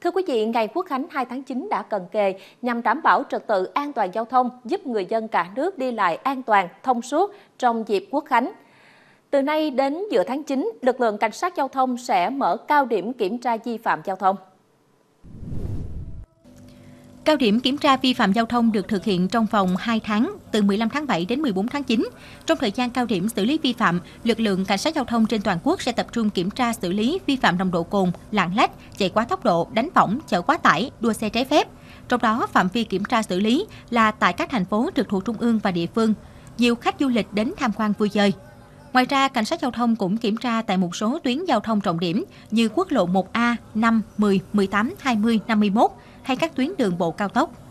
Thưa quý vị, ngày Quốc khánh 2 tháng 9 đã cần kề nhằm đảm bảo trật tự an toàn giao thông, giúp người dân cả nước đi lại an toàn, thông suốt trong dịp Quốc khánh. Từ nay đến giữa tháng 9, lực lượng cảnh sát giao thông sẽ mở cao điểm kiểm tra vi phạm giao thông. Cao điểm kiểm tra vi phạm giao thông được thực hiện trong vòng 2 tháng, từ 15 tháng 7 đến 14 tháng 9. Trong thời gian cao điểm xử lý vi phạm, lực lượng cảnh sát giao thông trên toàn quốc sẽ tập trung kiểm tra xử lý vi phạm nồng độ cồn, lạng lách, chạy quá tốc độ, đánh võng, chở quá tải, đua xe trái phép. Trong đó, phạm vi kiểm tra xử lý là tại các thành phố trực thuộc trung ương và địa phương. Nhiều khách du lịch đến tham quan vui chơi. Ngoài ra, cảnh sát giao thông cũng kiểm tra tại một số tuyến giao thông trọng điểm như quốc lộ 1A, 5, 10, 18, 20, 51, hay các tuyến đường bộ cao tốc.